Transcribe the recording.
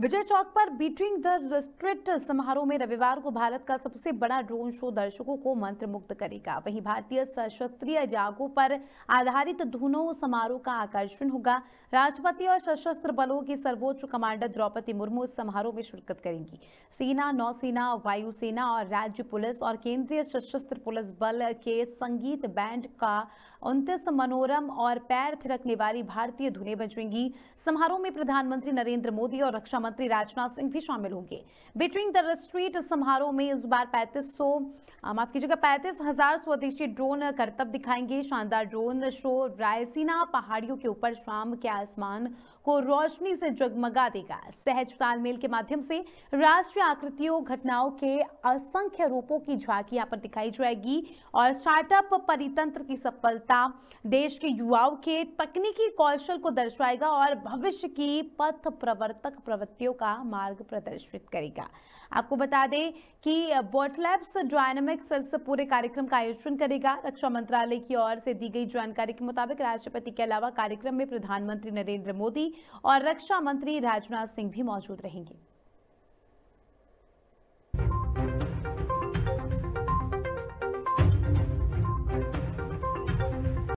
विजय चौक पर beating the street समारोह में रविवार को भारत का सबसे बड़ा ड्रोन शो दर्शकों को मंत्र मुक्त करेगा वहीं भारतीय सशस्त्र रागों पर आधारित धुनों समारोह का आकर्षण होगा राष्ट्रपति और सशस्त्र बलों के सर्वोच्च कमांडर द्रौपदी मुर्मू इस समारोह में शिरकत करेंगी सेना नौसेना वायुसेना और राज्य पुलिस और केंद्रीय सशस्त्र पुलिस बल के संगीत बैंड का उन्तीस मनोरम और पैर थिरकने वाली भारतीय धुने बजेंगी समारोह में प्रधानमंत्री नरेंद्र मोदी और रक्षा मंत्री राजनाथ सिंह भी शामिल होंगे बिटवीन द स्ट्रीट समारोह में इस बार पैंतीस सौ माफ कीजिएगा पैंतीस हजार स्वदेशी ड्रोन करतब दिखाएंगे शानदार ड्रोन शो रायसीना पहाड़ियों के ऊपर शाम के आसमान को रोशनी से जगमगा देगा सहज तालमेल के माध्यम से राष्ट्रीय आकृतियों घटनाओं के असंख्य रूपों की झांकी यहाँ पर दिखाई जाएगी और स्टार्टअप परितंत्र की सफलता देश के युवाओं के तकनीकी कौशल को दर्शाएगा और भविष्य की पथ प्रवर्तक प्रवृत्ति कंपनियों का मार्ग प्रदर्शित करेगा आपको बता दें कि बॉटलैब्स डायनामिक्स पूरे कार्यक्रम का आयोजन करेगा रक्षा मंत्रालय की ओर से दी गई जानकारी के मुताबिक राष्ट्रपति के अलावा कार्यक्रम में प्रधानमंत्री नरेंद्र मोदी और रक्षा मंत्री राजनाथ सिंह भी मौजूद रहेंगे